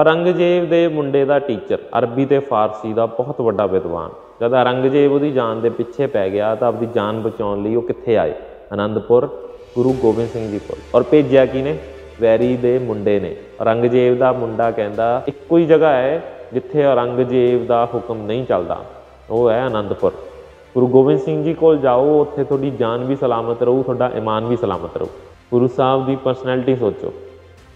ਔਰੰਗਜ਼ੇਬ ਦੇ ਮੁੰਡੇ ਦਾ ਟੀਚਰ ਅਰਬੀ ਤੇ ਫਾਰਸੀ ਦਾ ਬਹੁਤ ਵੱਡਾ ਵਿਦਵਾਨ ਜਦ ਔਰੰਗਜ਼ੇਬ ਉਹਦੀ ਜਾਨ ਦੇ ਪਿੱਛੇ ਪੈ ਗਿਆ ਤਾਂ ਆਪਣੀ ਜਾਨ ਬਚਾਉਣ ਲਈ ਉਹ ਕਿੱਥੇ ਆਏ ਆਨੰਦਪੁਰ ਗੁਰੂ ਗੋਬਿੰਦ ਸਿੰਘ ਜੀ ਕੋਲ ਔਰ ਭੇਜਿਆ ਕਿਨੇ ਵੈਰੀ ਦੇ ਮੁੰਡੇ ਨੇ ਔਰੰਗਜ਼ੇਬ ਦਾ ਮੁੰਡਾ ਕਹਿੰਦਾ ਇੱਕੋ ਹੀ ਜਗ੍ਹਾ ਹੈ ਜਿੱਥੇ ਔਰੰਗਜ਼ੇਬ ਦਾ ਹੁਕਮ ਨਹੀਂ ਚੱਲਦਾ ਉਹ ਹੈ ਆਨੰਦਪੁਰ ਗੁਰੂ ਗੋਬਿੰਦ ਸਿੰਘ ਜੀ ਕੋਲ ਜਾਓ ਉੱਥੇ ਤੁਹਾਡੀ ਜਾਨ ਵੀ ਸਲਾਮਤ ਰਹੂ ਤੁਹਾਡਾ ਈਮਾਨ ਵੀ ਸਲਾਮਤ ਰਹੂ ਗੁਰੂ ਸਾਹਿਬ ਦੀ ਪਰਸਨੈਲਿਟੀ ਸੋਚੋ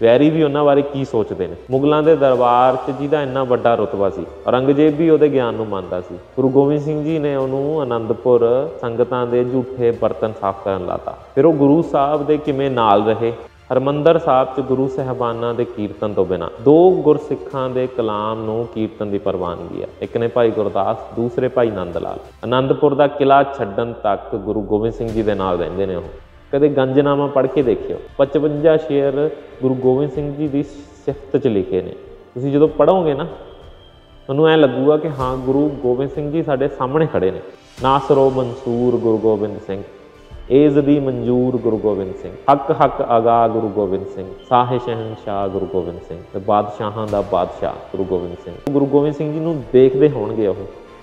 ਵੈਰੀ ਵੀ ਉਹਨਾਂ ਬਾਰੇ ਕੀ ਸੋਚਦੇ ਨੇ ਮੁਗਲਾਂ ਦੇ ਦਰਬਾਰ 'ਚ ਜਿਹਦਾ ਇੰਨਾ ਵੱਡਾ ਰਤਬਾ ਸੀ ਔਰੰਗਜ਼ੇਬ ਵੀ ਉਹਦੇ ਗਿਆਨ ਨੂੰ ਮੰਨਦਾ ਸੀ ਗੁਰੂ ਗੋਬਿੰਦ ਸਿੰਘ ਜੀ ਨੇ ਉਹਨੂੰ ਆਨੰਦਪੁਰ ਸੰਗਤਾਂ ਦੇ ਝੂਠੇ ਬਰਤਨ ਸਾਫ਼ ਕਰਨ ਲਾਤਾ ਫਿਰ ਉਹ ਗੁਰੂ ਸਾਹਿਬ ਦੇ ਕਿਵੇਂ ਨਾਲ ਰਹੇ ਹਰਮੰਦਰ ਸਾਹਿਬ 'ਚ ਗੁਰੂ ਸਹਿਬਾਨਾਂ ਦੇ ਕੀਰਤਨ ਤੋਂ ਬਿਨਾ ਦੋ ਗੁਰਸਿੱਖਾਂ ਦੇ ਕਲਾਮ ਨੂੰ ਕੀਰਤਨ ਦੀ ਪਰਵਾਨਗੀ ਆ ਇੱਕ ਨੇ ਭਾਈ ਗੁਰਦਾਸ ਦੂਸਰੇ ਭਾਈ ਨੰਦ ਲਾਲ ਆਨੰਦਪੁਰ ਦਾ ਕਿਲਾ ਛੱਡਣ ਤੱਕ ਗੁਰੂ ਗੋਬਿੰਦ ਸਿੰਘ ਜੀ ਦੇ ਨਾਲ ਰਹਿੰਦੇ ਨੇ ਉਹ ਕਦੇ ਗੰਜਨਾਮਾ ਪੜ੍ਹ ਕੇ ਦੇਖਿਓ 55 ਸ਼ੇਰ ਗੁਰੂ ਗੋਬਿੰਦ ਸਿੰਘ ਜੀ ਦੀ ਸਿਫਤ 'ਚ ਲਿਖੇ ਨੇ ਤੁਸੀਂ ਜਦੋਂ ਪੜ੍ਹੋਗੇ ਨਾ ਤੁਹਾਨੂੰ ਐ ਲੱਗੂਗਾ ਕਿ ਹਾਂ ਗੁਰੂ ਗੋਬਿੰਦ ਸਿੰਘ ਜੀ ਸਾਡੇ ਸਾਹਮਣੇ ਖੜੇ ਨੇ ਨਾਸਰੋ ਮਨਸੂਰ ਗੁਰੂ ਗੋਬਿੰਦ ਸਿੰਘ ਏਜ਼ ਦੀ ਮਨਜੂਰ ਗੁਰੂ ਗੋਬਿੰਦ ਸਿੰਘ ਹੱਕ ਹੱਕ ਆਗਾ ਗੁਰੂ ਗੋਬਿੰਦ ਸਿੰਘ ਸਾਹੇ ਸ਼ਹਿਨशाह ਗੁਰੂ ਗੋਬਿੰਦ ਸਿੰਘ ਤੇ ਬਾਦਸ਼ਾਹਾਂ ਦਾ ਬਾਦਸ਼ਾਹ ਗੁਰੂ ਗੋਬਿੰਦ ਸਿੰਘ ਗੁਰੂ ਗੋਬਿੰਦ ਸਿੰਘ ਜੀ ਨੂੰ ਦੇਖਦੇ ਹੋਣਗੇ ਉਹ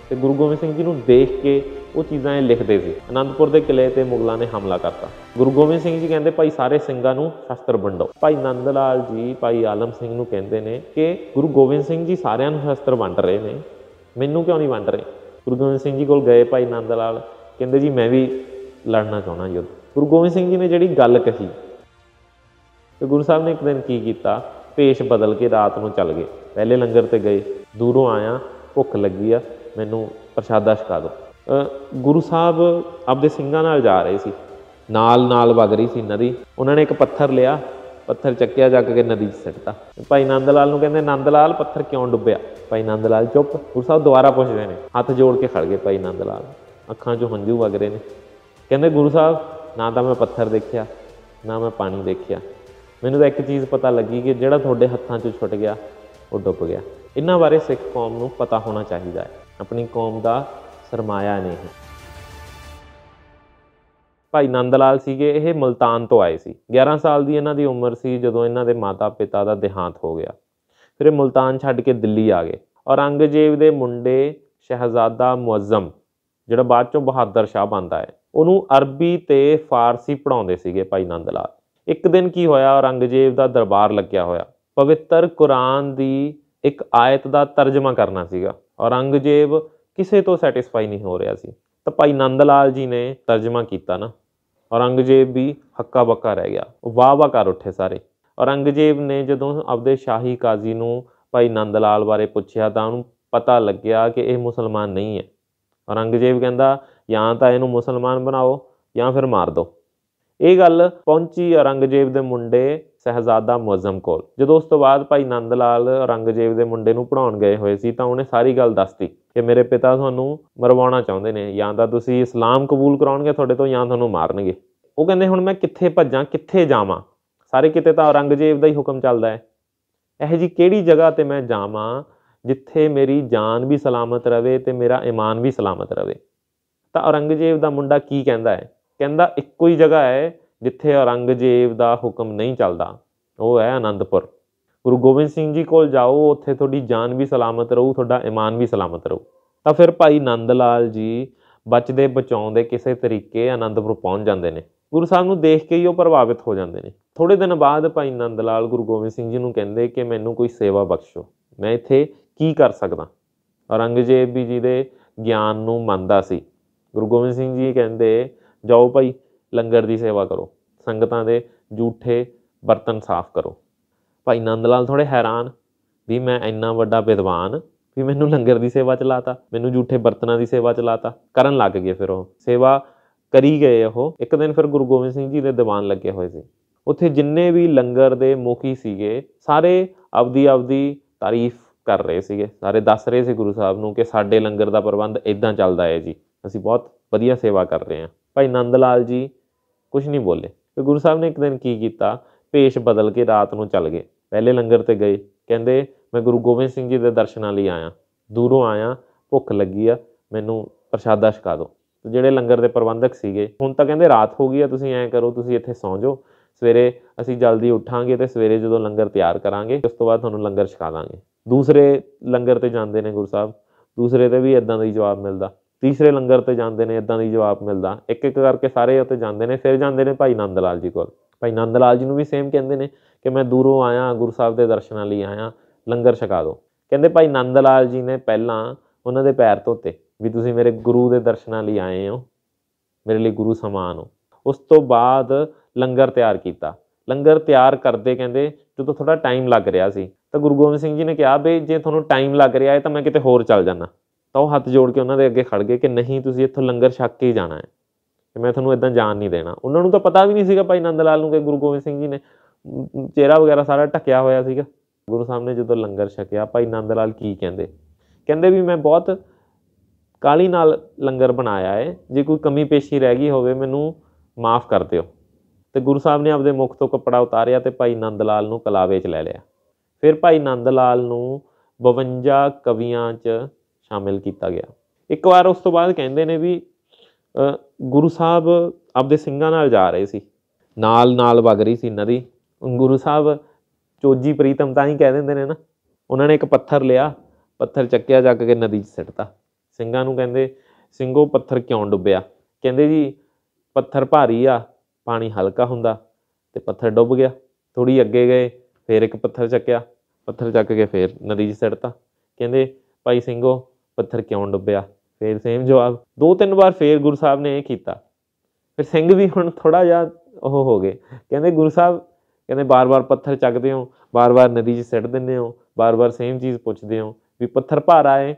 ਤੇ ਗੁਰੂ ਗੋਬਿੰਦ ਸਿੰਘ ਜੀ ਨੂੰ ਦੇਖ ਕੇ ਉਹ ਚੀਜ਼ਾਂ ਇਹ ਲਿਖਦੇ ਸੀ ਅਨੰਦਪੁਰ ਦੇ ਕਿਲੇ ਤੇ ਮੁਗਲਾਂ ਨੇ ਹਮਲਾ ਕਰਤਾ ਗੁਰੂ ਗੋਬਿੰਦ ਸਿੰਘ ਜੀ ਕਹਿੰਦੇ ਭਾਈ ਸਾਰੇ ਸਿੰਘਾਂ ਨੂੰ ਸ਼ਸਤਰ ਵੰਡੋ ਭਾਈ ਨੰਦ ਲਾਲ ਜੀ ਭਾਈ ਆਲਮ ਸਿੰਘ ਨੂੰ ਕਹਿੰਦੇ ਨੇ ਕਿ ਗੁਰੂ ਗੋਬਿੰਦ ਸਿੰਘ ਜੀ ਸਾਰਿਆਂ ਨੂੰ ਸ਼ਸਤਰ ਵੰਡ ਰਹੇ ਨੇ ਮੈਨੂੰ ਕਿਉਂ ਨਹੀਂ ਵੰਡ ਰਹੇ ਗੁਰੂ ਗੋਬਿੰਦ ਸਿੰਘ ਜੀ ਕੋਲ ਗਏ ਭਾਈ ਨੰਦ ਲਾਲ ਕਹਿੰਦੇ ਜੀ ਮੈਂ ਵੀ ਲੜਨਾ ਚਾਹਣਾ ਯੁੱਧ ਗੁਰੂ ਗੋਬਿੰਦ ਸਿੰਘ ਜੀ ਨੇ ਜਿਹੜੀ ਗੱਲ ਕਹੀ ਤੇ ਗੁਰੂ ਸਾਹਿਬ ਨੇ ਇੱਕ ਦਿਨ ਕੀ ਕੀਤਾ ਪੇਸ਼ ਬਦਲ ਕੇ ਰਾਤ ਨੂੰ ਚੱਲ ਗਏ ਪਹਿਲੇ ਲੰਗਰ ਤੇ ਗਏ ਦੂਰੋਂ ਆਇਆ ਭੁੱਖ ਲੱਗੀ ਆ ਮੈਨੂੰ ਪ੍ਰਸ਼ਾਦਾ ਛਕਾ ਦਿਓ ਗੁਰੂ ਸਾਹਿਬ ਆਪਦੇ ਸਿੰਘਾਂ ਨਾਲ ਜਾ ਰਹੇ ਸੀ ਨਾਲ ਨਾਲ ਵਗ ਰਹੀ ਸੀ ਨਦੀ ਉਹਨਾਂ ਨੇ ਇੱਕ ਪੱਥਰ ਲਿਆ ਪੱਥਰ ਚੱਕਿਆ ਜਾ ਕੇ ਨਦੀ 'ਚ ਸਿੱਟਤਾ ਭਾਈ ਨੰਦ ਲਾਲ ਨੂੰ ਕਹਿੰਦੇ ਨੰਦ ਲਾਲ ਪੱਥਰ ਕਿਉਂ ਡੁੱਬਿਆ ਭਾਈ ਨੰਦ ਲਾਲ ਚੁੱਪ ਗੁਰੂ ਸਾਹਿਬ ਦੁਬਾਰਾ ਪੁੱਛਦੇ ਨੇ ਹੱਥ ਜੋੜ ਕੇ ਖੜ ਗਏ ਭਾਈ ਨੰਦ ਲਾਲ ਅੱਖਾਂ 'ਚੋਂ ਹੰਝੂ ਵਗ ਰਹੇ ਨੇ ਕਹਿੰਦੇ ਗੁਰੂ ਸਾਹਿਬ ਨਾ ਤਾਂ ਮੈਂ ਪੱਥਰ ਦੇਖਿਆ ਨਾ ਮੈਂ ਪਾਣੀ ਦੇਖਿਆ ਮੈਨੂੰ ਤਾਂ ਇੱਕ ਚੀਜ਼ ਪਤਾ ਲੱਗੀ ਕਿ ਜਿਹੜਾ ਤੁਹਾਡੇ ਹੱਥਾਂ 'ਚੋਂ ਛੁੱਟ ਗਿਆ ਉਹ ਡੁੱਬ ਗਿਆ ਇਹਨਾਂ ਬਾਰੇ ਸਿੱਖ ਕੌਮ ਨੂੰ ਪਤਾ ਹੋਣਾ ਚਾਹੀਦਾ ਹੈ ਆਪਣੀ ਕੌਮ ਦਾ ਸਰਮਾਇਆ ਨਹੀਂ ਹੈ ਭਾਈ ਨੰਦ ਲਾਲ ਸੀਗੇ ਇਹ ਮਲਤਾਨ ਤੋਂ ਆਏ ਸੀ 11 ਸਾਲ ਦੀ ਇਹਨਾਂ ਦੀ ਉਮਰ ਸੀ ਜਦੋਂ ਇਹਨਾਂ ਦੇ ਮਾਤਾ-ਪਿਤਾ ਦਾ ਦੇਹਾਂਤ ਹੋ ਗਿਆ ਫਿਰ ਇਹ ਮਲਤਾਨ ਛੱਡ ਕੇ ਦਿੱਲੀ ਆ ਗਏ ਔਰੰਗਜ਼ੇਬ ਦੇ ਮੁੰਡੇ ਸ਼ਹਿਜ਼ਾਦਾ ਮੁਅੱਜ਼ਮ ਜਿਹੜਾ ਬਾਅਦ ਚੋਂ ਬਹਾਦਰ ਸ਼ਾਹ ਬਣਦਾ ਹੈ ਉਹਨੂੰ ਅਰਬੀ ਤੇ ਫਾਰਸੀ ਪੜਾਉਂਦੇ ਸੀਗੇ ਭਾਈ ਨੰਦ ਲਾਲ ਇੱਕ ਦਿਨ ਕੀ ਹੋਇਆ ਔਰੰਗਜ਼ੇਬ ਦਾ ਦਰਬਾਰ ਲੱਗਿਆ ਹੋਇਆ ਪਵਿੱਤਰ ਕੁਰਾਨ ਦੀ ਇੱਕ ਆਇਤ ਦਾ ਤਰਜਮਾ ਕਰਨਾ ਸੀਗਾ ਔਰੰਗਜ਼ੇਬ ਕਿਸੇ ਤੋਂ ਸੈਟੀਸਫਾਈ ਨਹੀਂ ਹੋ ਰਿਹਾ ਸੀ ਤਾਂ ਭਾਈ ਨੰਦ ਲਾਲ ਜੀ ਨੇ ਤਰਜਮਾ ਕੀਤਾ ਨਾ ਔਰੰਗਜ਼ੇਬ ਵੀ ਹੱਕਾ ਬੱਕਾ ਰਹਿ ਗਿਆ ਵਾਹ ਵਾਹ ਕਰ ਉੱਠੇ ਸਾਰੇ ਔਰੰਗਜ਼ੇਬ ਨੇ ਜਦੋਂ ਆਪਦੇ ਸ਼ਾਹੀ ਕਾਜ਼ੀ ਨੂੰ ਭਾਈ ਨੰਦ ਲਾਲ ਬਾਰੇ ਪੁੱਛਿਆ ਤਾਂ ਉਹਨੂੰ ਪਤਾ ਲੱਗਿਆ ਕਿ ਇਹ ਮੁਸਲਮਾਨ ਨਹੀਂ ਹੈ ਔਰੰਗਜ਼ੇਬ ਕਹਿੰਦਾ ਜਾਂ ਤਾਂ ਇਹਨੂੰ ਮੁਸਲਮਾਨ ਬਣਾਓ ਜਾਂ ਫਿਰ ਮਾਰ ਦਿਓ ਇਹ ਗੱਲ ਪਹੁੰਚੀ ਔਰੰਗਜ਼ੇਬ ਦੇ ਮੁੰਡੇ ਸਹਜ਼ਾਦਾ ਮੁਅਜ਼ਮ ਕੋਲ ਜਦੋਂ ਉਸ ਤੋਂ ਬਾਅਦ ਭਾਈ ਨੰਦ ਲਾਲ ਔਰੰਗਜ਼ੇਬ ਦੇ ਮੁੰਡੇ ਨੂੰ ਪੜਾਉਣ ਗਏ ਹੋਏ ਸੀ ਤਾਂ ਉਹਨੇ ਸਾਰੀ ਗੱਲ ਦੱਸਤੀ ਕਿ ਮੇਰੇ ਪਿਤਾ ਤੁਹਾਨੂੰ ਮਰਵਾਉਣਾ ਚਾਹੁੰਦੇ ਨੇ ਜਾਂ ਤਾਂ ਤੁਸੀਂ ਇਸਲਾਮ ਕਬੂਲ ਕਰਾਉਣਗੇ ਤੁਹਾਡੇ ਤੋਂ ਜਾਂ ਤੁਹਾਨੂੰ ਮਾਰਨਗੇ ਉਹ ਕਹਿੰਦੇ ਹੁਣ ਮੈਂ ਕਿੱਥੇ ਭੱਜਾਂ ਕਿੱਥੇ ਜਾਵਾਂ ਸਾਰੇ ਕਿਤੇ ਤਾਂ ਔਰੰਗਜ਼ੇਬ ਦਾ ਹੀ ਹੁਕਮ ਚੱਲਦਾ ਹੈ ਇਹ ਜੀ ਕਿਹੜੀ ਜਗ੍ਹਾ ਤੇ ਮੈਂ ਜਾਵਾਂ ਜਿੱਥੇ ਮੇਰੀ ਜਾਨ ਵੀ ਸਲਾਮਤ ਰਵੇ ਤੇ ਮੇਰਾ ਈਮਾਨ ਵੀ ਸਲਾਮਤ ਰਵੇ ਤਾਂ ਔਰੰਗਜ਼ੇਬ ਦਾ ਮੁੰਡਾ ਕੀ ਕਹਿੰਦਾ ਹੈ ਕਹਿੰਦਾ ਇੱਕੋ ਹੀ ਜਗ੍ਹਾ ਹੈ ਜਿੱਥੇ ਔਰੰਗਜ਼ੇਬ ਦਾ ਹੁਕਮ ਨਹੀਂ ਚੱਲਦਾ ਉਹ ਹੈ ਆਨੰਦਪੁਰ ਗੁਰੂ ਗੋਬਿੰਦ ਸਿੰਘ ਜੀ ਕੋਲ ਜਾਓ ਉੱਥੇ ਤੁਹਾਡੀ ਜਾਨ ਵੀ ਸਲਾਮਤ ਰਹੂ ਤੁਹਾਡਾ ਈਮਾਨ ਵੀ ਸਲਾਮਤ ਰਹੂ ਤਾਂ ਫਿਰ ਭਾਈ ਨੰਦ ਲਾਲ ਜੀ ਬਚਦੇ ਬਚਾਉਂਦੇ ਕਿਸੇ ਤਰੀਕੇ ਆਨੰਦਪੁਰ ਪਹੁੰਚ ਜਾਂਦੇ ਨੇ ਗੁਰੂ ਸਾਹਿਬ ਨੂੰ ਦੇਖ ਕੇ ਹੀ ਉਹ ਪ੍ਰਭਾਵਿਤ ਹੋ ਜਾਂਦੇ ਨੇ ਥੋੜੇ ਦਿਨ ਬਾਅਦ ਭਾਈ ਨੰਦ ਲਾਲ ਗੁਰੂ ਗੋਬਿੰਦ ਸਿੰਘ ਜੀ ਨੂੰ ਕਹਿੰਦੇ ਕਿ ਮੈਨੂੰ ਕੋਈ ਸੇਵਾ ਬਖਸ਼ੋ ਮੈਂ ਇੱਥੇ ਕੀ ਕਰ ਸਕਦਾ ਔਰੰਗਜ਼ੇਬ ਜੀ ਦੇ ਗਿਆਨ ਨੂੰ ਮੰਨਦਾ ਸੀ ਗੁਰੂ ਗੋਬਿੰਦ ਸਿੰਘ ਜੀ ਕਹਿੰਦੇ ਜਾਓ ਭਾਈ ਲੰਗਰ ਦੀ ਸੇਵਾ ਕਰੋ ਸੰਗਤਾਂ ਦੇ ਝੂਠੇ ਬਰਤਨ ਸਾਫ਼ ਕਰੋ ਭਾਈ ਨੰਦ ਲਾਲ ਥੋੜੇ ਹੈਰਾਨ ਵੀ ਮੈਂ ਇੰਨਾ ਵੱਡਾ ਵਿਦਵਾਨ ਵੀ ਮੈਨੂੰ ਲੰਗਰ ਦੀ ਸੇਵਾ ਚਲਾਤਾ ਮੈਨੂੰ ਝੂਠੇ ਬਰਤਨਾਂ ਦੀ ਸੇਵਾ ਚਲਾਤਾ ਕਰਨ ਲੱਗ ਗਏ ਫਿਰ ਉਹ ਸੇਵਾ ਕਰੀ ਗਏ ਉਹ ਇੱਕ ਦਿਨ ਫਿਰ ਗੁਰੂ ਗੋਬਿੰਦ ਸਿੰਘ ਜੀ ਦੇ ਦੀਵਾਨ ਲੱਗੇ ਹੋਏ ਸੀ ਉੱਥੇ ਜਿੰਨੇ ਵੀ ਲੰਗਰ ਦੇ ਮੁਖੀ ਸੀਗੇ ਸਾਰੇ ਆਪਦੀ ਆਪਦੀ ਤਾਰੀਫ ਕਰ ਰਹੇ ਸੀਗੇ ਸਾਰੇ ਦੱਸ ਰਹੇ ਸੀ ਗੁਰੂ ਸਾਹਿਬ ਨੂੰ ਕਿ ਸਾਡੇ ਲੰਗਰ ਦਾ ਪ੍ਰਬੰਧ ਇਦਾਂ ਚੱਲਦਾ ਹੈ ਜੀ ਅਸੀਂ ਬਹੁਤ ਵਧੀਆ ਸੇਵਾ ਕਰ ਰਹੇ ਹਾਂ ਭਾਈ ਨੰਦ ਲਾਲ ਜੀ ਕੁਝ ਨਹੀਂ ਬੋਲੇ ਤੇ ਗੁਰੂ ਸਾਹਿਬ ਨੇ ਇੱਕ ਦਿਨ ਕੀ ਕੀਤਾ ਪੇਸ਼ ਬਦਲ ਕੇ ਰਾਤ ਨੂੰ ਚੱਲ ਗਏ ਪਹਿਲੇ ਲੰਗਰ ਤੇ ਗਏ ਕਹਿੰਦੇ ਮੈਂ ਗੁਰੂ ਗੋਬਿੰਦ ਸਿੰਘ ਜੀ ਦੇ ਦਰਸ਼ਨਾਂ ਲਈ ਆਇਆ ਦੂਰੋਂ ਆਇਆ ਭੁੱਖ ਲੱਗੀ ਆ ਮੈਨੂੰ ਪ੍ਰਸ਼ਾਦਾ ਛਕਾ ਦਿਓ ਤੇ ਜਿਹੜੇ ਲੰਗਰ ਦੇ ਪ੍ਰਬੰਧਕ ਸੀਗੇ ਹੁਣ ਤਾਂ ਕਹਿੰਦੇ ਰਾਤ ਹੋ ਗਈ ਆ ਤੁਸੀਂ ਐਂ ਕਰੋ ਤੁਸੀਂ ਇੱਥੇ ਸੌਂ ਜਾਓ ਸਵੇਰੇ ਅਸੀਂ ਜਲਦੀ ਉੱਠਾਂਗੇ ਤੇ ਸਵੇਰੇ ਜਦੋਂ ਲੰਗਰ ਤਿਆਰ ਕਰਾਂਗੇ ਉਸ ਤੋਂ ਬਾਅਦ ਤੁਹਾਨੂੰ ਲੰਗਰ ਛਕਾ ਦਾਂਗੇ ਦੂਸਰੇ ਲੰਗਰ ਤੇ ਜਾਂਦੇ ਨੇ ਗੁਰੂ ਸਾਹਿਬ ਦੂਸਰੇ ਤੇ ਵੀ ਇਦਾਂ ਦਾ ਹੀ ਜਵਾਬ ਮਿਲਦਾ ਤੀਸਰੇ ਲੰਗਰ ਤੇ ਜਾਂਦੇ ਨੇ ਇਦਾਂ ਦੀ ਜਵਾਬ ਮਿਲਦਾ ਇੱਕ ਇੱਕ ਕਰਕੇ ਸਾਰੇ ਉੱਤੇ ਜਾਂਦੇ ਨੇ ਫਿਰ ਜਾਂਦੇ ਨੇ ਭਾਈ ਨੰਦ ਲਾਲ ਜੀ ਕੋਲ ਭਾਈ ਨੰਦ ਲਾਲ ਜੀ ਨੂੰ ਵੀ ਸੇਮ ਕਹਿੰਦੇ ਨੇ ਕਿ ਮੈਂ ਦੂਰੋਂ ਆਇਆ ਗੁਰੂ ਸਾਹਿਬ ਦੇ ਦਰਸ਼ਨਾਂ ਲਈ ਆਇਆ ਲੰਗਰ ਛਕਾ ਦਿਓ ਕਹਿੰਦੇ ਭਾਈ ਨੰਦ ਲਾਲ ਜੀ ਨੇ ਪਹਿਲਾਂ ਉਹਨਾਂ ਦੇ ਪੈਰ ਧੋਤੇ ਵੀ ਤੁਸੀਂ ਮੇਰੇ ਗੁਰੂ ਦੇ ਦਰਸ਼ਨਾਂ ਲਈ ਆਏ ਹੋ ਮੇਰੇ ਲਈ ਗੁਰੂ ਸਮਾਨ ਹੋ ਉਸ ਤੋਂ ਬਾਅਦ ਲੰਗਰ ਤਿਆਰ ਕੀਤਾ ਲੰਗਰ ਤਿਆਰ ਕਰਦੇ ਕਹਿੰਦੇ ਜਦੋਂ ਥੋੜਾ ਟਾਈਮ ਲੱਗ ਰਿਹਾ ਸੀ ਤਾਂ ਗੁਰੂ ਗੋਬਿੰਦ ਸਿੰਘ ਜੀ ਨੇ ਕਿਹਾ ਬਈ ਜੇ ਤੁਹਾਨੂੰ ਟਾਈਮ ਲੱਗ ਰਿਹਾ ਹੈ ਤਾਂ ਮੈਂ ਕਿਤੇ ਹੋਰ ਚੱਲ ਜਾਣਾ ਤਾਂ ਉਹ ਹੱਥ ਜੋੜ ਕੇ ਉਹਨਾਂ ਦੇ ਅੱਗੇ ਖੜ ਗਏ ਕਿ ਨਹੀਂ ਤੁਸੀਂ ਇੱਥੋਂ ਲੰਗਰ ਛੱਕ ਕੇ ਹੀ ਜਾਣਾ ਹੈ ਕਿ ਮੈਂ ਤੁਹਾਨੂੰ ਇਦਾਂ ਜਾਣ ਨਹੀਂ ਦੇਣਾ ਉਹਨਾਂ ਨੂੰ ਤਾਂ ਪਤਾ ਵੀ ਨਹੀਂ ਸੀਗਾ ਭਾਈ ਨੰਦ ਲਾਲ ਨੂੰ ਕਿ ਗੁਰੂ ਗੋਬਿੰਦ ਸਿੰਘ ਜੀ ਨੇ ਚਿਹਰਾ ਵਗੈਰਾ ਸਾਰਾ ਢੱਕਿਆ ਹੋਇਆ ਸੀਗਾ ਗੁਰੂ ਸਾਹਿਬ ਨੇ ਜਦੋਂ ਲੰਗਰ ਛਕਿਆ ਭਾਈ ਨੰਦ ਲਾਲ ਕੀ ਕਹਿੰਦੇ ਕਹਿੰਦੇ ਵੀ ਮੈਂ ਬਹੁਤ ਕਾਲੀ ਨਾਲ ਲੰਗਰ ਬਣਾਇਆ ਹੈ ਜੇ ਕੋਈ ਕਮੀ ਪੇਸ਼ੀ ਰਹਿ ਗਈ ਹੋਵੇ ਮੈਨੂੰ ਮਾਫ ਕਰ ਦਿਓ ਤੇ ਗੁਰੂ ਸਾਹਿਬ ਨੇ ਆਪਦੇ ਮੁਖ ਤੋਂ ਕੱਪੜਾ ਉਤਾਰਿਆ ਤੇ ਭਾਈ ਨੰਦ ਲਾਲ ਨੂੰ ਕਲਾਵੇ 'ਚ ਲੈ ਲਿਆ ਫਿਰ ਭਾਈ ਨੰਦ ਲਾਲ ਨੂੰ 52 ਕਵੀਆਂ 'ਚ ਸ਼ਾਮਿਲ ਕੀਤਾ ਗਿਆ ਇੱਕ ਵਾਰ ਉਸ ਤੋਂ ਬਾਅਦ ਕਹਿੰਦੇ ਨੇ ਵੀ ਗੁਰੂ ਸਾਹਿਬ ਆਪਦੇ ਸਿੰਘਾਂ ਨਾਲ ਜਾ ਰਹੇ ਸੀ ਨਾਲ ਨਾਲ ਵਗ ਰਹੀ ਸੀ ਨਦੀ ਗੁਰੂ ਸਾਹਿਬ ਚੋਜੀ ਪ੍ਰੀਤਮ ਤਾਂ ਹੀ ਕਹਿ ਦਿੰਦੇ ਨੇ ਨਾ ਉਹਨਾਂ ਨੇ ਇੱਕ ਪੱਥਰ ਲਿਆ ਪੱਥਰ ਚੱਕਿਆ ਜਾ ਕੇ ਨਦੀ 'ਚ ਸਿੱਟਤਾ ਸਿੰਘਾਂ ਨੂੰ ਕਹਿੰਦੇ ਸਿੰਘੋ ਪੱਥਰ ਕਿਉਂ ਡੁੱਬਿਆ ਕਹਿੰਦੇ ਜੀ ਪੱਥਰ ਭਾਰੀ ਆ ਪਾਣੀ ਹਲਕਾ ਹੁੰਦਾ ਤੇ ਪੱਥਰ ਡੁੱਬ ਗਿਆ ਥੋੜੀ ਅੱਗੇ ਗਏ ਫੇਰ ਇੱਕ ਪੱਥਰ ਚੱਕਿਆ ਪੱਥਰ ਚੱਕ ਕੇ ਫੇਰ ਨਦੀ 'ਚ ਸਿੱਟਤਾ ਕਹਿੰਦੇ ਭਾਈ ਸਿੰਘੋ ਪੱਥਰ ਕਿਉਂ ਡੁੱਬਿਆ ਫਿਰ ਸੇਮ ਜਵਾਬ ਦੋ ਤਿੰਨ ਵਾਰ ਫੇਰ ਗੁਰੂ ਸਾਹਿਬ ਨੇ ਇਹ ਕੀਤਾ ਫਿਰ ਸਿੰਘ ਵੀ ਹੁਣ ਥੋੜਾ ਜਿਹਾ ਉਹ ਹੋ ਗਏ ਕਹਿੰਦੇ ਗੁਰੂ ਸਾਹਿਬ ਕਹਿੰਦੇ ਬਾਰ-ਬਾਰ ਪੱਥਰ ਚੱਕਦੇ ਹੋ ਬਾਰ-ਬਾਰ ਨਦੀ 'ਚ ਸਿੱਟ ਦਿੰਦੇ ਹੋ ਬਾਰ-ਬਾਰ ਸੇਮ ਚੀਜ਼ ਪੁੱਛਦੇ ਹੋ ਵੀ ਪੱਥਰ ਭਾਰਾ ਹੈ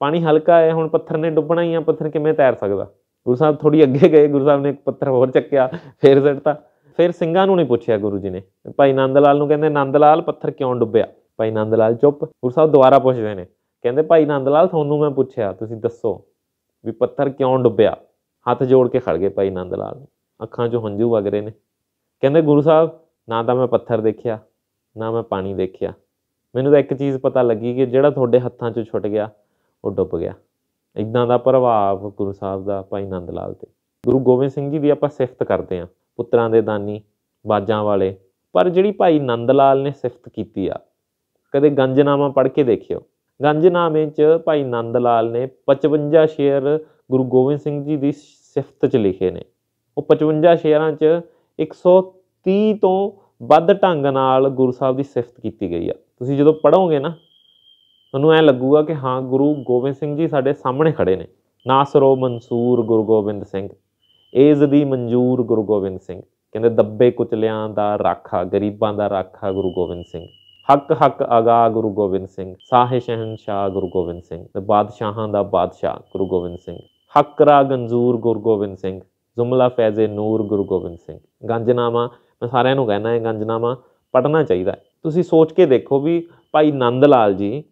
ਪਾਣੀ ਹਲਕਾ ਹੈ ਹੁਣ ਪੱਥਰ ਨੇ ਡੁੱਬਣਾ ਹੀ ਆ ਪੱਥਰ ਕਿਵੇਂ ਤੈਰ ਸਕਦਾ ਗੁਰੂ ਸਾਹਿਬ ਥੋੜੀ ਅੱਗੇ ਗਏ ਗੁਰੂ ਸਾਹਿਬ ਨੇ ਇੱਕ ਪੱਥਰ ਹੋਰ ਚੱਕਿਆ ਫੇਰ ਸਿੱਟਤਾ ਫਿਰ ਸਿੰਘਾਂ ਨੂੰ ਨਹੀਂ ਪੁੱਛਿਆ ਗੁਰੂ ਜੀ ਨੇ ਭਾਈ ਨੰਦ ਲਾਲ ਨੂੰ ਕਹਿੰਦੇ ਨੰਦ ਲਾਲ ਪੱਥਰ ਕਿਉਂ ਡੁੱਬਿਆ ਭਾਈ ਨੰਦ ਲਾਲ ਚੁੱਪ ਗੁਰੂ ਸਾਹਿਬ ਦੁਬਾਰਾ ਪੁੱਛਦੇ ਨੇ ਕਹਿੰਦੇ ਭਾਈ ਨੰਦ ਲਾਲ ਤੁਹਾਨੂੰ ਮੈਂ ਪੁੱਛਿਆ ਤੁਸੀਂ ਦੱਸੋ ਵੀ ਪੱਥਰ ਕਿਉਂ ਡੁੱਬਿਆ ਹੱਥ ਜੋੜ ਕੇ ਖੜ ਗਏ ਭਾਈ ਨੰਦ ਲਾਲ ਅੱਖਾਂ 'ਚੋਂ ਹੰਝੂ ਵਗ ਰਹੇ ਨੇ ਕਹਿੰਦੇ ਗੁਰੂ ਸਾਹਿਬ ਨਾ ਤਾਂ ਮੈਂ ਪੱਥਰ ਦੇਖਿਆ ਨਾ ਮੈਂ ਪਾਣੀ ਦੇਖਿਆ ਮੈਨੂੰ ਤਾਂ ਇੱਕ ਚੀਜ਼ ਪਤਾ ਲੱਗੀ ਕਿ ਜਿਹੜਾ ਤੁਹਾਡੇ ਹੱਥਾਂ 'ਚੋਂ ਛੁੱਟ ਗਿਆ ਉਹ ਡੁੱਬ ਗਿਆ ਇਦਾਂ ਦਾ ਪ੍ਰਭਾਵ ਗੁਰੂ ਸਾਹਿਬ ਦਾ ਭਾਈ ਨੰਦ ਲਾਲ ਤੇ ਗੁਰੂ ਗੋਬਿੰਦ ਸਿੰਘ ਜੀ ਦੀ ਆਪਾਂ ਸਿਫਤ ਕਰਦੇ ਆਂ ਪੁੱਤਰਾਂ ਦੇ ਦਾਨੀ ਬਾਜਾਂ ਵਾਲੇ ਪਰ ਜਿਹੜੀ ਭਾਈ ਨੰਦ ਲਾਲ ਨੇ ਸਿਫਤ ਕੀਤੀ ਆ ਕਦੇ ਗੰਜਨਾਮਾ ਪੜ੍ਹ ਕੇ ਦੇਖਿਓ ਗੰਜਨਾਮੇ 'ਚ ਭਾਈ ਨੰਦ ਲਾਲ ਨੇ 55 ਸ਼ੇਅਰ ਗੁਰੂ ਗੋਬਿੰਦ ਸਿੰਘ ਜੀ ਦੀ ਸਿਫਤ 'ਚ ਲਿਖੇ ਨੇ ਉਹ 55 ਸ਼ੇਅਰਾਂ 'ਚ 130 ਤੋਂ ਵੱਧ ਢੰਗ ਨਾਲ ਗੁਰੂ ਸਾਹਿਬ ਦੀ ਸਿਫਤ ਕੀਤੀ ਗਈ ਆ ਤੁਸੀਂ ਜਦੋਂ ਪੜੋਗੇ ਨਾ ਤੁਹਾਨੂੰ ਐ ਲੱਗੂਗਾ ਕਿ ਹਾਂ ਗੁਰੂ ਗੋਬਿੰਦ ਸਿੰਘ ਜੀ ਸਾਡੇ ਸਾਹਮਣੇ ਖੜੇ ਨੇ ਨਾਸਰੋ ਮਨਸੂਰ ਗੁਰੂ ਗੋਬਿੰਦ ਸਿੰਘ ਏਜ਼ ਦੀ ਮਨਜੂਰ ਗੁਰੂ ਗੋਬਿੰਦ ਸਿੰਘ ਕਹਿੰਦੇ ਦੱਬੇ ਕੁਚਲਿਆਂ ਦਾ ਰਾਖਾ ਗਰੀਬਾਂ ਦਾ ਰਾਖਾ ਗੁਰੂ ਗੋਬਿੰਦ ਸਿੰਘ ਹੱਕ ਹੱਕ ਆਗਾ ਗੁਰੂ ਗੋਬਿੰਦ ਸਿੰਘ ਸਾਹਿ ਸ਼ਹਿਨशाह ਗੁਰੂ ਗੋਬਿੰਦ ਸਿੰਘ ਤੇ ਬਾਦਸ਼ਾਹਾਂ ਦਾ ਬਾਦਸ਼ਾਹ ਗੁਰੂ ਗੋਬਿੰਦ ਸਿੰਘ ਹੱਕ ਰਾ ਗੰਜ਼ੂਰ ਗੁਰੂ ਗੋਬਿੰਦ ਸਿੰਘ ਜ਼ੁਮਲਾ ਫੈਜ਼ੇ ਨੂਰ ਗੁਰੂ ਗੋਬਿੰਦ ਸਿੰਘ ਗੰਜਨਾਮਾ ਮੈਂ ਸਾਰਿਆਂ ਨੂੰ ਕਹਿਣਾ ਹੈ ਗੰਜਨਾਮਾ ਪੜਨਾ ਚਾਹੀਦਾ ਤੁਸੀਂ ਸੋਚ ਕੇ ਦੇਖੋ ਵੀ ਭਾਈ ਨੰਦ ਲਾਲ ਜੀ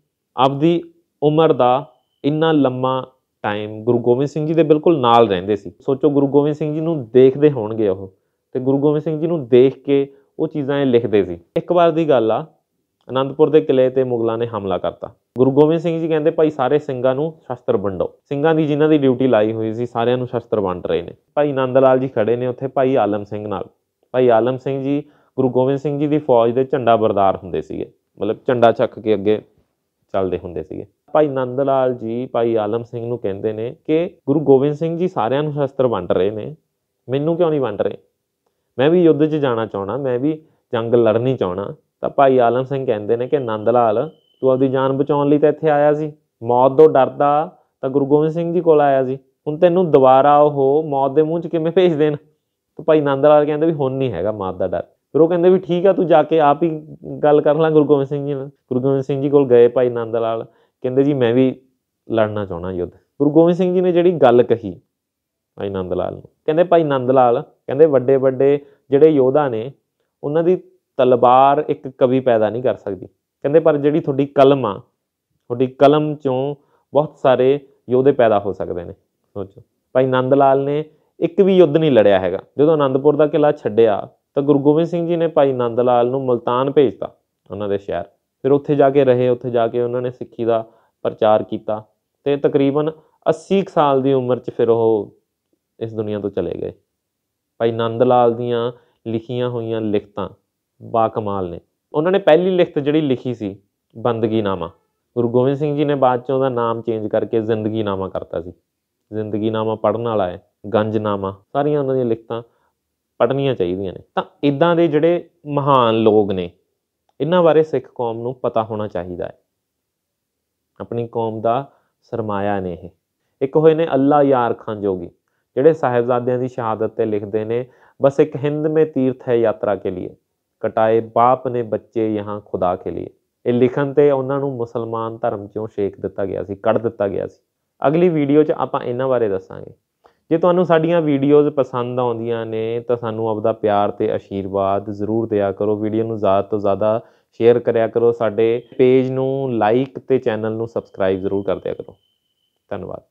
ਆਪਦੀ ਉਮਰ ਦਾ ਇੰਨਾ ਲੰਮਾ ਟਾਈਮ ਗੁਰੂ ਗੋਬਿੰਦ ਸਿੰਘ ਜੀ ਦੇ ਬਿਲਕੁਲ ਨਾਲ ਰਹਿੰਦੇ ਸੀ ਸੋਚੋ ਗੁਰੂ ਗੋਬਿੰਦ ਸਿੰਘ ਜੀ ਨੂੰ ਦੇਖਦੇ ਹੋਣਗੇ ਉਹ ਤੇ ਗੁਰੂ ਗੋਬਿੰਦ ਸਿੰਘ ਜੀ ਨੂੰ ਦੇਖ ਕੇ ਉਹ ਚੀਜ਼ਾਂ ਇਹ ਲਿਖਦੇ ਸੀ ਇੱਕ ਵਾਰ ਦੀ ਗੱਲ ਆ ਅਨੰਦਪੁਰ ਦੇ ਕਿਲੇ ਤੇ ਮੁਗਲਾਂ ਨੇ ਹਮਲਾ ਕਰਤਾ ਗੁਰੂ ਗੋਬਿੰਦ ਸਿੰਘ ਜੀ ਕਹਿੰਦੇ ਭਾਈ ਸਾਰੇ ਸਿੰਘਾਂ ਨੂੰ ਸ਼ਸਤਰ ਵੰਡੋ ਸਿੰਘਾਂ ਦੀ ਜਿਨ੍ਹਾਂ ਦੀ ਡਿਊਟੀ ਲਾਈ ਹੋਈ ਸੀ ਸਾਰਿਆਂ ਨੂੰ ਸ਼ਸਤਰ ਵੰਡ ਰਹੇ ਨੇ ਭਾਈ ਨੰਦ ਲਾਲ ਜੀ ਖੜੇ ਨੇ ਉੱਥੇ ਭਾਈ ਆਲਮ ਸਿੰਘ ਨਾਲ ਭਾਈ ਆਲਮ ਸਿੰਘ ਜੀ ਗੁਰੂ ਗੋਬਿੰਦ ਸਿੰਘ ਜੀ ਦੀ ਫੌਜ ਦੇ ਝੰਡਾ ਬਰਦਾਰ ਹੁੰਦੇ ਸੀਗੇ ਮਤਲਬ ਝੰਡਾ ਚੱਕ ਕੇ ਅੱਗੇ ਚੱਲਦੇ ਹੁੰਦੇ ਸੀਗੇ ਭਾਈ ਨੰਦ ਲਾਲ ਜੀ ਭਾਈ ਆਲਮ ਸਿੰਘ ਨੂੰ ਕਹਿੰਦੇ ਨੇ ਕਿ ਗੁਰੂ ਗੋਬਿੰਦ ਸਿੰਘ ਜੀ ਸਾਰਿਆਂ ਨੂੰ ਸ਼ਸਤਰ ਵੰਡ ਰਹੇ ਨੇ ਮੈਨੂੰ ਕਿਉਂ ਨਹੀਂ ਵੰਡ ਰਹੇ ਮੈਂ ਵੀ ਯੁੱਧ 'ਚ ਜਾਣਾ ਚਾਹਣਾ ਮੈਂ ਵੀ ਜੰਗ ਲੜਨੀ ਚਾਹਣਾ ਤਾਂ ਭਾਈ ਆਲਮ ਸਿੰਘ ਕਹਿੰਦੇ ਨੇ ਕਿ ਨੰਦ ਲਾਲ ਤੂੰ ਆਪਦੀ ਜਾਨ ਬਚਾਉਣ ਲਈ ਤਾਂ ਇੱਥੇ ਆਇਆ ਸੀ ਮੌਤ ਤੋਂ ਡਰਦਾ ਤਾਂ ਗੁਰੂ ਗੋਬਿੰਦ ਸਿੰਘ ਜੀ ਕੋਲ ਆਇਆ ਸੀ ਹੁਣ ਤੈਨੂੰ ਦੁਬਾਰਾ ਉਹ ਮੌਤ ਦੇ ਮੂੰਹ 'ਚ ਕਿਵੇਂ ਭੇਜ ਦੇਣ ਤਾਂ ਭਾਈ ਨੰਦ ਲਾਲ ਕਹਿੰਦੇ ਵੀ ਹੁਣ ਨਹੀਂ ਹੈਗਾ ਮੌਤ ਦਾ ਡਰ ਫਿਰ ਉਹ ਕਹਿੰਦੇ ਵੀ ਠੀਕ ਆ ਤੂੰ ਜਾ ਕੇ ਆਪ ਹੀ ਗੱਲ ਕਰ ਲੈ ਗੁਰੂ ਗੋਬਿੰਦ ਸਿੰਘ ਜੀ ਨਾਲ ਗੁਰੂ ਗੋਬਿੰਦ ਸਿੰਘ ਜੀ ਕੋਲ ਗਏ ਭਾਈ ਨੰਦ ਲਾਲ ਕਹਿੰਦੇ ਜੀ ਮੈਂ ਵੀ ਲੜਨਾ ਚਾਹਣਾ ਯੁੱਧ ਗੁਰੂ ਗੋਬਿੰਦ ਸਿੰਘ ਜੀ ਨੇ ਜਿਹੜੀ ਗੱਲ ਕਹੀ ਭਾਈ ਨੰਦ ਲਾਲ ਨੂੰ ਕਹਿੰਦੇ ਭਾਈ ਨੰਦ ਲਾਲ ਕਹਿੰਦੇ ਵੱਡੇ ਵੱਡੇ ਜਿਹੜੇ ਯੋਧਾ ਨੇ ਉਹਨਾਂ ਦੀ ਤਲਵਾਰ ਇੱਕ ਕਵੀ ਪੈਦਾ ਨਹੀਂ ਕਰ ਸਕਦੀ ਕਹਿੰਦੇ ਪਰ ਜਿਹੜੀ ਤੁਹਾਡੀ ਕਲਮ ਆ ਤੁਹਾਡੀ ਕਲਮ ਚੋਂ ਬਹੁਤ ਸਾਰੇ ਯੋਧੇ ਪੈਦਾ ਹੋ ਸਕਦੇ ਨੇ ਸੋਚੋ ਭਾਈ ਨੰਦ ਲਾਲ ਨੇ ਇੱਕ ਵੀ ਯੁੱਧ ਨਹੀਂ ਲੜਿਆ ਹੈਗਾ ਜਦੋਂ ਆਨੰਦਪੁਰ ਦਾ ਕਿਲਾ ਛੱਡਿਆ ਤਾਂ ਗੁਰੂ ਗੋਬਿੰਦ ਸਿੰਘ ਜੀ ਨੇ ਭਾਈ ਨੰਦ ਲਾਲ ਨੂੰ ਮਲਤਾਨ ਭੇਜਤਾ ਉਹਨਾਂ ਦੇ ਸ਼ਹਿਰ ਫਿਰ ਉੱਥੇ ਜਾ ਕੇ ਰਹੇ ਉੱਥੇ ਜਾ ਕੇ ਉਹਨਾਂ ਨੇ ਸਿੱਖੀ ਦਾ ਪ੍ਰਚਾਰ ਕੀਤਾ ਤੇ ਤਕਰੀਬਨ 80 ਸਾਲ ਦੀ ਉਮਰ 'ਚ ਫਿਰ ਉਹ ਇਸ ਦੁਨੀਆ ਤੋਂ ਚਲੇ ਗਏ ਭਾਈ ਨੰਦ ਲਾਲ ਦੀਆਂ ਲਿਖੀਆਂ ਹੋਈਆਂ ਲਿਖਤਾਂ ਬਾ ਕਮਾਲ ਨੇ ਉਹਨਾਂ ਨੇ ਪਹਿਲੀ ਲਿਖਤ ਜਿਹੜੀ ਲਿਖੀ ਸੀ ਬੰਦਗੀ ਨਾਮਾ ਗੁਰੂ ਗੋਬਿੰਦ ਸਿੰਘ ਜੀ ਨੇ ਬਾਅਦ ਚ ਉਹਦਾ ਨਾਮ ਚੇਂਜ ਕਰਕੇ ਜ਼ਿੰਦਗੀ ਨਾਮਾ ਕਰਤਾ ਸੀ ਜ਼ਿੰਦਗੀ ਨਾਮਾ ਪੜਨ ਵਾਲਾ ਹੈ ਗੰਜ ਨਾਮਾ ਸਾਰੀਆਂ ਉਹਨਾਂ ਦੀਆਂ ਲਿਖਤਾਂ ਪੜਨੀਆਂ ਚਾਹੀਦੀਆਂ ਨੇ ਤਾਂ ਇਦਾਂ ਦੇ ਜਿਹੜੇ ਮਹਾਨ ਲੋਕ ਨੇ ਇਹਨਾਂ ਬਾਰੇ ਸਿੱਖ ਕੌਮ ਨੂੰ ਪਤਾ ਹੋਣਾ ਚਾਹੀਦਾ ਹੈ ਆਪਣੀ ਕੌਮ ਦਾ ਸਰਮਾਇਆ ਨੇ ਇਹ ਇੱਕ ਹੋਏ ਨੇ ਅੱਲਾ ਯਾਰ ਖਾਨ ਜੋਗੀ ਜਿਹੜੇ ਸਾਹਿਬਜ਼ਾਦਿਆਂ ਦੀ ਸ਼ਹਾਦਤ ਤੇ ਲਿਖਦੇ ਨੇ ਬਸ ਇੱਕ ਹਿੰਦ ਮੇ ਤੀਰਥ ਹੈ ਯਾਤਰਾ ਕੇ ਲਈ ਕਟਾਏ ਬਾਪ ਨੇ ਬੱਚੇ ਯਹਾਂ ਖੁਦਾ ਕੇ ਲਈ ਇਹ ਲਿਖਣ ਤੇ ਉਹਨਾਂ ਨੂੰ ਮੁਸਲਮਾਨ ਧਰਮ ਚੋਂ ਛੇਕ ਦਿੱਤਾ ਗਿਆ ਸੀ ਕੱਢ ਦਿੱਤਾ ਗਿਆ ਸੀ ਅਗਲੀ ਵੀਡੀਓ 'ਚ ਆਪਾਂ ਇਹਨਾਂ ਬਾਰੇ ਦੱਸਾਂਗੇ ਜੇ ਤੁਹਾਨੂੰ ਸਾਡੀਆਂ ਵੀਡੀਓਜ਼ ਪਸੰਦ ਆਉਂਦੀਆਂ ਨੇ ਤਾਂ ਸਾਨੂੰ ਆਪਦਾ ਪਿਆਰ ਤੇ ਅਸ਼ੀਰਵਾਦ ਜ਼ਰੂਰ ਦਿਆ ਕਰੋ ਵੀਡੀਓ ਨੂੰ ਜ਼ਿਆਦਾ ਤੋਂ ਜ਼ਿਆਦਾ ਸ਼ੇਅਰ ਕਰਿਆ ਕਰੋ ਸਾਡੇ ਪੇਜ ਨੂੰ ਲਾਈਕ ਤੇ ਚੈਨਲ ਨੂੰ ਸਬਸਕ੍ਰਾਈਬ ਜ਼ਰੂਰ ਕਰ ਦਿਆ ਕਰੋ ਧੰਨਵਾਦ